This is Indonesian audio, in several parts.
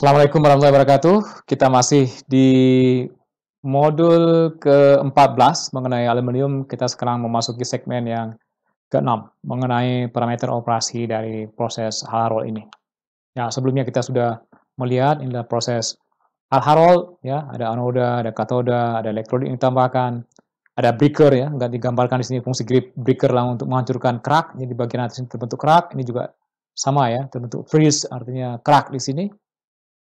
Assalamualaikum warahmatullahi wabarakatuh. Kita masih di modul ke-14 mengenai aluminium. Kita sekarang memasuki segmen yang ke-6 mengenai parameter operasi dari proses hal ini. Ya, sebelumnya kita sudah melihat ini adalah proses hal ya, ada anoda, ada katoda, ada elektrode yang ditambahkan, ada breaker ya, nggak digambarkan di sini fungsi grip breaker lah untuk menghancurkan kerak. Ini di bagian atas ini terbentuk kerak, ini juga sama ya, terbentuk freeze artinya kerak di sini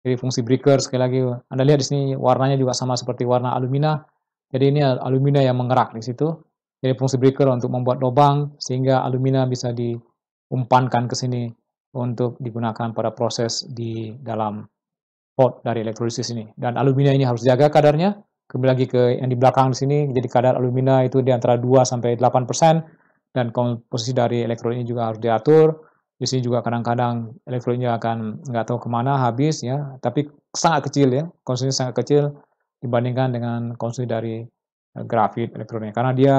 jadi fungsi breaker sekali lagi Anda lihat di sini warnanya juga sama seperti warna alumina. Jadi ini alumina yang mengerak di situ. Jadi fungsi breaker untuk membuat lubang sehingga alumina bisa diumpankan ke sini untuk digunakan pada proses di dalam pot dari elektrolisis ini. Dan alumina ini harus jaga kadarnya. Kembali lagi ke yang di belakang di sini, jadi kadar alumina itu di antara 2 sampai 8 persen dan komposisi dari elektrolit ini juga harus diatur di sini juga kadang-kadang elektronnya akan nggak tahu kemana habis ya, tapi sangat kecil ya, konsumsi sangat kecil dibandingkan dengan konsumsi dari eh, grafit elektronnya karena dia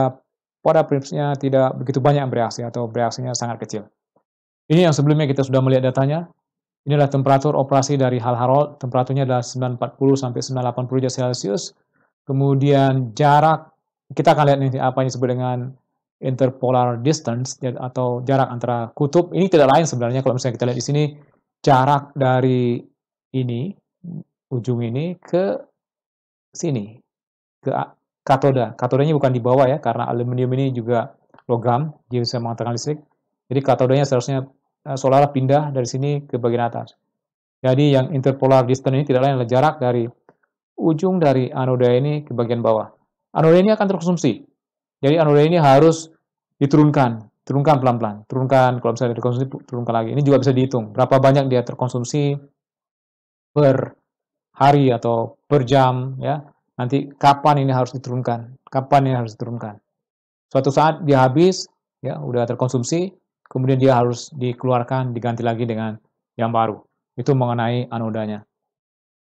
pada prinsipnya tidak begitu banyak bereaksi atau bereaksinya sangat kecil. Ini yang sebelumnya kita sudah melihat datanya. Inilah temperatur operasi dari hal Harold. Temperaturnya adalah 940 sampai 980 derajat Celcius. Kemudian jarak, kita akan lihat nanti apa yang disebut dengan interpolar distance atau jarak antara kutub ini tidak lain sebenarnya kalau misalnya kita lihat di sini jarak dari ini ujung ini ke sini ke katoda. Katodanya bukan di bawah ya karena aluminium ini juga logam, dia bisa mengatakan listrik. Jadi katodanya seharusnya eh, solar pindah dari sini ke bagian atas. Jadi yang interpolar distance ini tidak lain adalah jarak dari ujung dari anoda ini ke bagian bawah. Anoda ini akan terkonsumsi jadi anoda ini harus diturunkan, turunkan pelan-pelan, turunkan kalau misalnya dikonsumsi turunkan lagi. Ini juga bisa dihitung berapa banyak dia terkonsumsi per hari atau per jam ya. Nanti kapan ini harus diturunkan, kapan ini harus diturunkan. Suatu saat dia habis ya, udah terkonsumsi, kemudian dia harus dikeluarkan, diganti lagi dengan yang baru. Itu mengenai anodanya.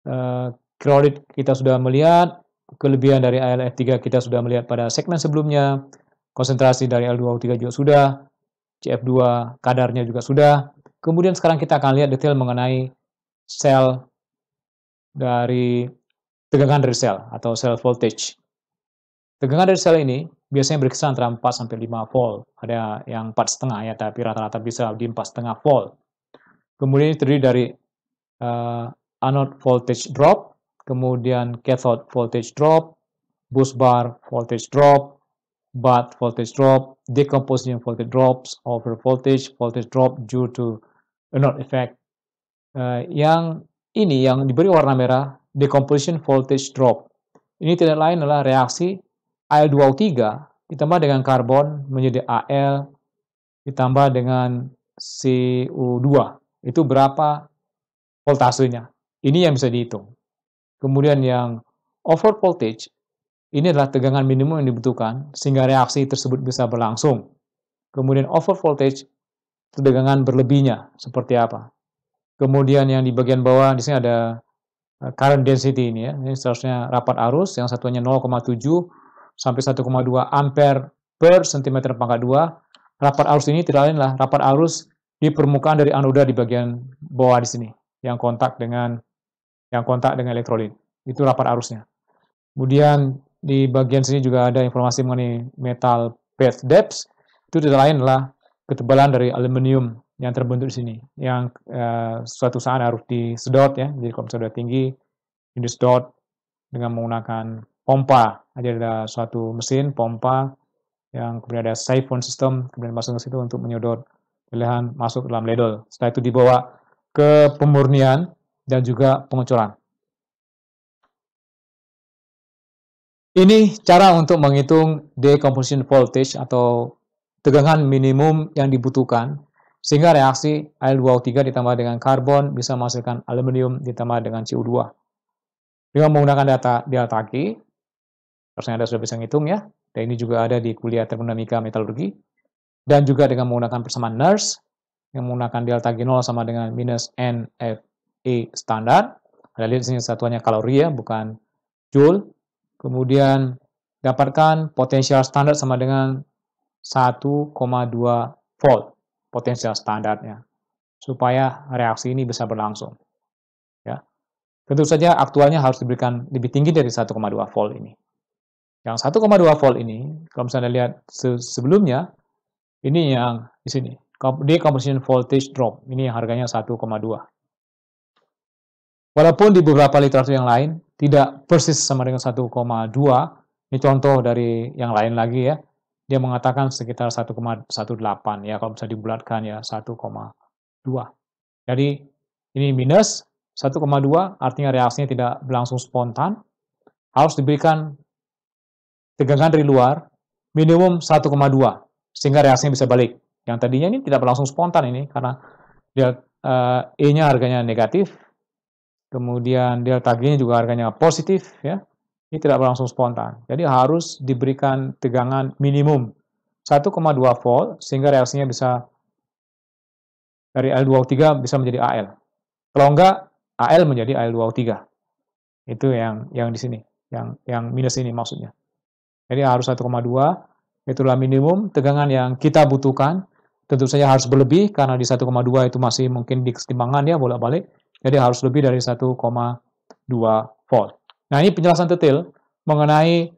Uh, eh, kredit kita sudah melihat, Kelebihan dari ALF3 kita sudah melihat pada segmen sebelumnya. Konsentrasi dari L2O3 juga sudah. CF2 kadarnya juga sudah. Kemudian sekarang kita akan lihat detail mengenai sel dari tegangan dari sel atau sel voltage. Tegangan dari sel ini biasanya berkisar antara 4 sampai 5 volt. Ada yang setengah ya, tapi rata-rata bisa di setengah volt. Kemudian ini terdiri dari uh, anode voltage drop kemudian cathode voltage drop, boost bar voltage drop, bath voltage drop, decomposition voltage drops over voltage, voltage drop due to anode effect. Uh, yang ini yang diberi warna merah, decomposition voltage drop. Ini tidak lain adalah reaksi Al2O3 ditambah dengan karbon menjadi Al ditambah dengan CO2. Itu berapa voltasenya? Ini yang bisa dihitung. Kemudian yang over voltage, ini adalah tegangan minimum yang dibutuhkan sehingga reaksi tersebut bisa berlangsung. Kemudian over voltage, tegangan berlebihnya seperti apa. Kemudian yang di bagian bawah di sini ada eh, current density ini ya. Ini seharusnya rapat arus yang satunya 0,7 sampai 1,2 ampere per cm pangkat 2. Rapat arus ini tidak lainlah rapat arus di permukaan dari anoda di bagian bawah di sini yang kontak dengan yang kontak dengan elektrolit. Itu rapat arusnya. Kemudian di bagian sini juga ada informasi mengenai metal path depth. Itu tidak lain adalah ketebalan dari aluminium yang terbentuk di sini. Yang eh, suatu saat harus disedot ya. Jadi kalau sudah tinggi, ini disedot dengan menggunakan pompa. Jadi ada suatu mesin pompa yang kemudian ada siphon system kemudian masuk ke situ untuk menyedot pilihan masuk dalam ledol. Setelah itu dibawa ke pemurnian dan juga pengucuran. Ini cara untuk menghitung decomposition voltage atau tegangan minimum yang dibutuhkan sehingga reaksi Al2O3 ditambah dengan karbon bisa menghasilkan aluminium ditambah dengan CO2. Dengan menggunakan data Deltaki, harusnya Anda sudah bisa menghitung ya, dan ini juga ada di kuliah termodinamika metalurgi, dan juga dengan menggunakan persamaan NERS, yang menggunakan delta G0 sama dengan minus NF E standar. ada lihat di sini satuannya kalori ya, bukan joule. Kemudian dapatkan potensial standar sama dengan 1,2 volt potensial standarnya supaya reaksi ini bisa berlangsung. Ya. Tentu saja aktualnya harus diberikan lebih tinggi dari 1,2 volt ini. Yang 1,2 volt ini, kalau misalnya lihat se sebelumnya, ini yang di sini, decomposition voltage drop, ini yang harganya 1,2. Walaupun di beberapa literatur yang lain tidak persis sama dengan 1,2, ini contoh dari yang lain lagi ya, dia mengatakan sekitar 1,18 ya kalau bisa dibulatkan ya 1,2. Jadi ini minus 1,2 artinya reaksinya tidak berlangsung spontan, harus diberikan tegangan dari luar minimum 1,2 sehingga reaksinya bisa balik. Yang tadinya ini tidak berlangsung spontan ini karena dia uh, E-nya harganya negatif, kemudian delta G-nya juga harganya positif ya. Ini tidak berlangsung spontan. Jadi harus diberikan tegangan minimum 1,2 volt sehingga reaksinya bisa dari l 2 3 bisa menjadi AL. Kalau enggak AL menjadi l 2 3 Itu yang yang di sini, yang yang minus ini maksudnya. Jadi harus 1,2 itulah minimum tegangan yang kita butuhkan. Tentu saja harus berlebih karena di 1,2 itu masih mungkin di kesetimbangan ya bolak-balik jadi harus lebih dari 1,2 volt. Nah ini penjelasan detail mengenai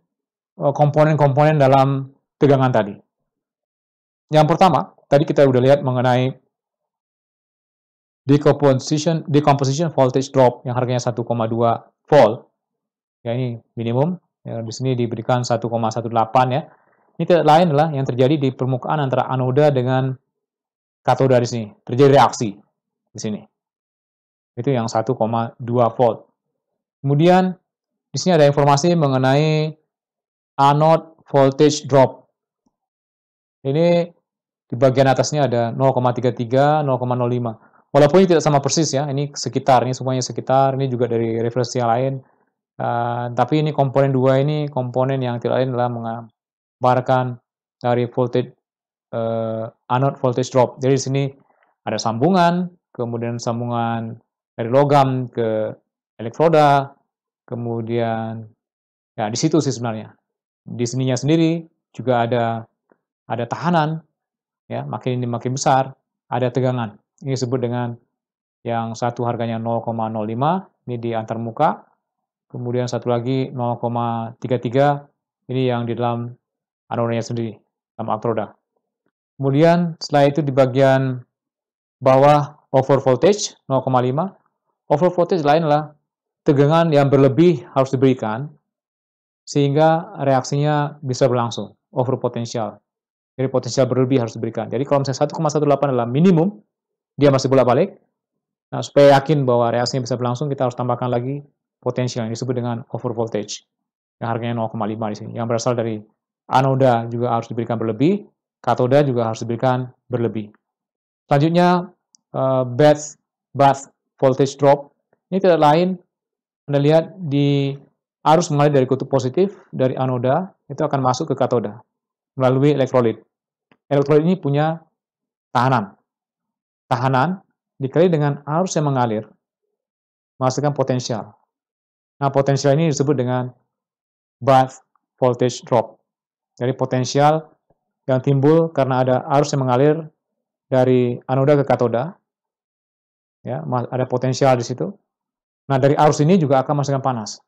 eh, komponen-komponen dalam tegangan tadi. Yang pertama, tadi kita sudah lihat mengenai decomposition, decomposition voltage drop yang harganya 1,2 volt. Ya ini minimum, ya, di sini diberikan 1,18 ya. Ini tidak lain adalah yang terjadi di permukaan antara anoda dengan katoda di sini. Terjadi reaksi di sini itu yang 1,2 volt. Kemudian di sini ada informasi mengenai anode voltage drop. Ini di bagian atasnya ada 0,33, 0,05. Walaupun ini tidak sama persis ya, ini sekitar, ini semuanya sekitar, ini juga dari referensi yang lain. Uh, tapi ini komponen dua ini komponen yang tidak lain adalah mengabarkan dari voltage uh, anode voltage drop. Jadi di sini ada sambungan, kemudian sambungan dari logam ke elektroda, kemudian ya di situ sih sebenarnya. Di seninya sendiri juga ada ada tahanan, ya makin ini makin besar, ada tegangan. Ini disebut dengan yang satu harganya 0,05, ini di antar muka, kemudian satu lagi 0,33, ini yang di dalam anodanya sendiri, dalam elektroda. Kemudian setelah itu di bagian bawah over voltage 0,5, Over voltage lain adalah tegangan yang berlebih harus diberikan sehingga reaksinya bisa berlangsung over potensial. Jadi potensial berlebih harus diberikan. Jadi kalau misalnya 1,18 adalah minimum, dia masih bolak balik. Nah, supaya yakin bahwa reaksinya bisa berlangsung, kita harus tambahkan lagi potensial yang disebut dengan over voltage. Yang harganya 0,5 di sini. Yang berasal dari anoda juga harus diberikan berlebih, katoda juga harus diberikan berlebih. Selanjutnya, uh, bath, bath voltage drop. Ini tidak lain Anda lihat di arus mulai dari kutub positif dari anoda itu akan masuk ke katoda melalui elektrolit. Elektrolit ini punya tahanan. Tahanan dikali dengan arus yang mengalir menghasilkan potensial. Nah, potensial ini disebut dengan bath voltage drop. Jadi potensial yang timbul karena ada arus yang mengalir dari anoda ke katoda Ya, ada potensial di situ. Nah, dari arus ini juga akan menghasilkan panas.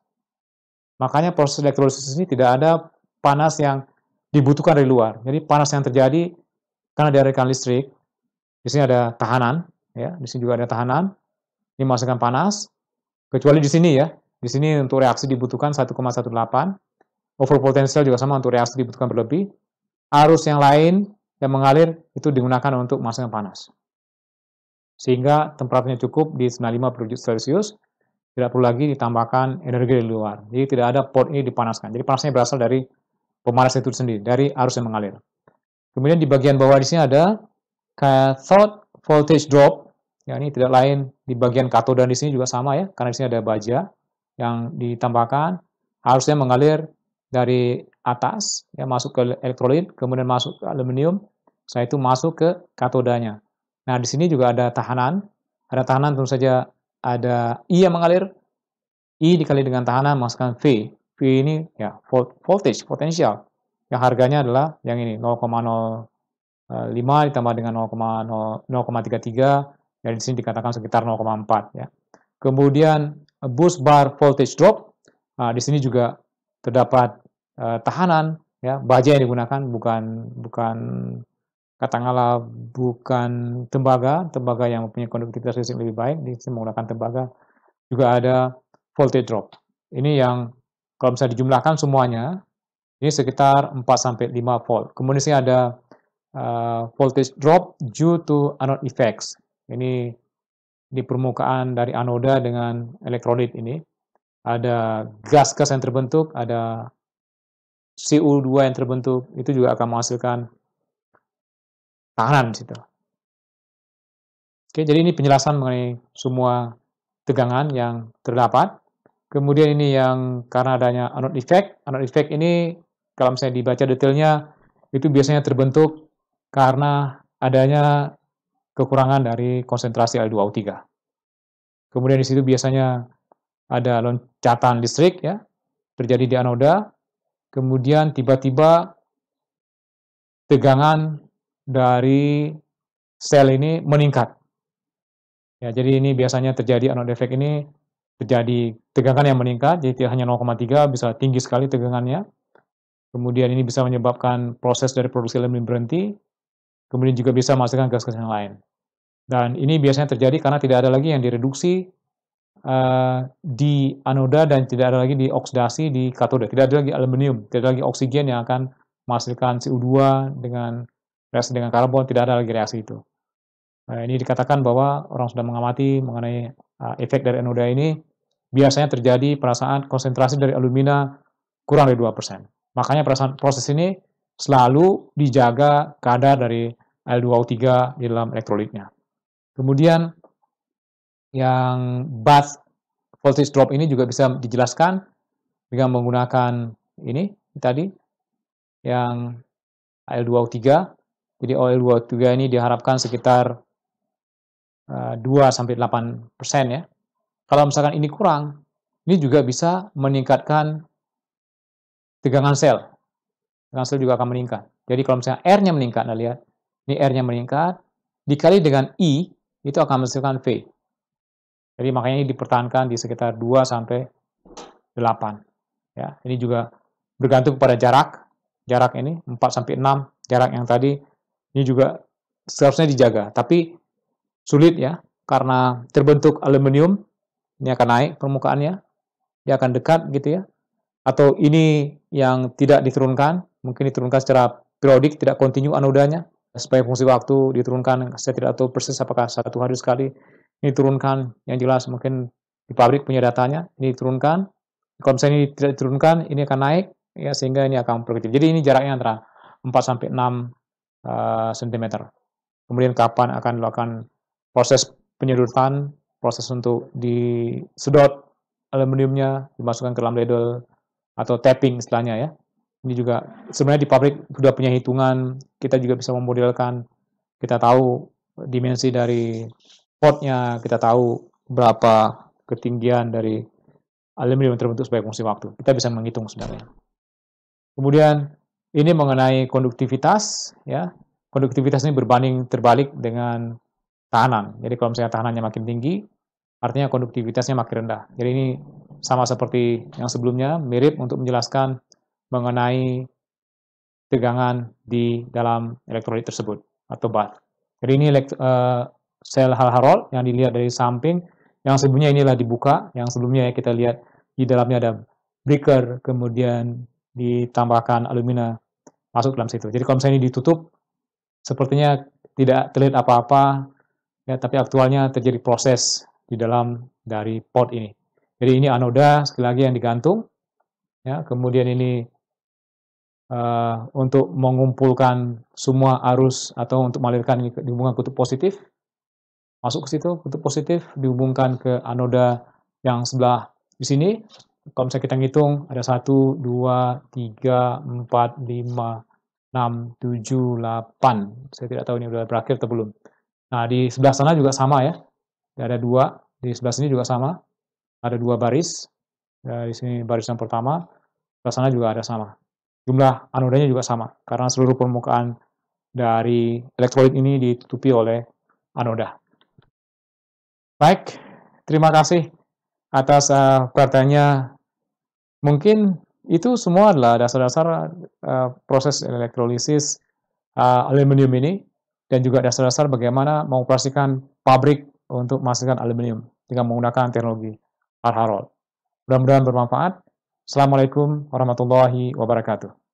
Makanya proses elektrolisis ini tidak ada panas yang dibutuhkan dari luar. Jadi panas yang terjadi karena dialirkan listrik. Di sini ada tahanan, ya. Di sini juga ada tahanan. Ini menghasilkan panas. Kecuali di sini ya. Di sini untuk reaksi dibutuhkan 1,18. Overpotensial juga sama untuk reaksi dibutuhkan berlebih. Arus yang lain yang mengalir itu digunakan untuk menghasilkan panas sehingga temperaturnya cukup di 95 Celcius, tidak perlu lagi ditambahkan energi dari luar. Jadi tidak ada port ini dipanaskan. Jadi panasnya berasal dari pemanas itu sendiri, dari arus yang mengalir. Kemudian di bagian bawah di sini ada cathode voltage drop. Ya, ini tidak lain di bagian katoda di sini juga sama ya, karena di sini ada baja yang ditambahkan arusnya mengalir dari atas ya masuk ke elektrolit, kemudian masuk ke aluminium, setelah itu masuk ke katodanya. Nah, di sini juga ada tahanan. Ada tahanan tentu saja ada I yang mengalir. I dikali dengan tahanan menghasilkan V. V ini ya voltage, potensial. Yang harganya adalah yang ini 0,05 ditambah dengan 0,33 dan di sini dikatakan sekitar 0,4 ya. Kemudian boost bar voltage drop. Nah, di sini juga terdapat uh, tahanan ya, baja yang digunakan bukan bukan katakanlah bukan tembaga, tembaga yang mempunyai konduktivitas listrik lebih baik, di menggunakan tembaga juga ada voltage drop. Ini yang kalau misalnya dijumlahkan semuanya, ini sekitar 4 sampai 5 volt. Kemudian sini ada uh, voltage drop due to anode effects. Ini di permukaan dari anoda dengan elektrolit ini. Ada gas-gas yang terbentuk, ada CO2 yang terbentuk, itu juga akan menghasilkan tahanan di situ. Oke, jadi ini penjelasan mengenai semua tegangan yang terdapat. Kemudian ini yang karena adanya anode effect. Anode effect ini kalau misalnya dibaca detailnya itu biasanya terbentuk karena adanya kekurangan dari konsentrasi L2O3. Kemudian di situ biasanya ada loncatan listrik ya terjadi di anoda. Kemudian tiba-tiba tegangan dari sel ini meningkat. Ya, jadi ini biasanya terjadi anode efek ini terjadi tegangan yang meningkat, jadi tidak hanya 0,3 bisa tinggi sekali tegangannya. Kemudian ini bisa menyebabkan proses dari produksi elemen berhenti, kemudian juga bisa menghasilkan gas-gas yang lain. Dan ini biasanya terjadi karena tidak ada lagi yang direduksi uh, di anoda dan tidak ada lagi di oksidasi di katoda. Tidak ada lagi aluminium, tidak ada lagi oksigen yang akan menghasilkan CO2 dengan reaksi dengan karbon, tidak ada lagi reaksi itu. Nah, ini dikatakan bahwa orang sudah mengamati mengenai uh, efek dari anoda ini, biasanya terjadi perasaan konsentrasi dari alumina kurang dari 2%. Makanya proses ini selalu dijaga kadar dari L2O3 di dalam elektrolitnya. Kemudian yang bath voltage drop ini juga bisa dijelaskan dengan menggunakan ini tadi yang L2O3 jadi oil dua juga ini diharapkan sekitar uh, eh, 2 sampai 8 persen ya. Kalau misalkan ini kurang, ini juga bisa meningkatkan tegangan sel. Tegangan sel juga akan meningkat. Jadi kalau misalkan R-nya meningkat, Anda lihat, ini R-nya meningkat, dikali dengan I, itu akan menghasilkan V. Jadi makanya ini dipertahankan di sekitar 2 sampai 8. Ya, ini juga bergantung kepada jarak. Jarak ini 4 sampai 6, jarak yang tadi ini juga seharusnya dijaga, tapi sulit ya, karena terbentuk aluminium, ini akan naik permukaannya, dia akan dekat gitu ya. Atau ini yang tidak diturunkan, mungkin diturunkan secara periodik, tidak kontinu anodanya, supaya fungsi waktu diturunkan, saya tidak tahu persis apakah satu hari sekali, ini turunkan. yang jelas mungkin di pabrik punya datanya, ini diturunkan, kalau misalnya ini tidak diturunkan, ini akan naik, ya sehingga ini akan produktif. Jadi ini jaraknya antara 4 sampai 6 cm. Eh, Kemudian kapan akan dilakukan proses penyedutan, proses untuk disedot aluminiumnya, dimasukkan ke dalam ladle, atau tapping istilahnya ya. Ini juga sebenarnya di pabrik sudah punya hitungan, kita juga bisa memodelkan, kita tahu dimensi dari potnya, kita tahu berapa ketinggian dari aluminium terbentuk sebagai fungsi waktu. Kita bisa menghitung sebenarnya. Kemudian ini mengenai konduktivitas, ya. Konduktivitas ini berbanding terbalik dengan tahanan. Jadi kalau misalnya tahanannya makin tinggi, artinya konduktivitasnya makin rendah. Jadi ini sama seperti yang sebelumnya, mirip untuk menjelaskan mengenai tegangan di dalam elektrolit tersebut atau bat. Jadi ini uh, sel harol yang dilihat dari samping, yang sebelumnya inilah dibuka, yang sebelumnya ya kita lihat di dalamnya ada breaker, kemudian ditambahkan alumina masuk dalam situ. Jadi kalau misalnya ini ditutup, sepertinya tidak terlihat apa-apa, ya, tapi aktualnya terjadi proses di dalam dari pot ini. Jadi ini anoda sekali lagi yang digantung, ya, kemudian ini uh, untuk mengumpulkan semua arus atau untuk melahirkan dihubungkan kutub positif, masuk ke situ kutub positif dihubungkan ke anoda yang sebelah di sini. Kalau misalnya kita ngitung ada 1, 2, 3, 4, 5, 6, 7, 8. Saya tidak tahu ini sudah berakhir atau belum. Nah, di sebelah sana juga sama ya. Ada dua, di sebelah sini juga sama. Ada dua baris. Ya, di sini baris yang pertama, sebelah sana juga ada sama. Jumlah anodanya juga sama, karena seluruh permukaan dari elektrolit ini ditutupi oleh anoda. Baik, terima kasih atas uh, Mungkin itu semua adalah dasar-dasar uh, proses elektrolisis uh, aluminium ini dan juga dasar-dasar bagaimana mengoperasikan pabrik untuk menghasilkan aluminium dengan menggunakan teknologi Arharol. Mudah-mudahan bermanfaat. Assalamualaikum warahmatullahi wabarakatuh.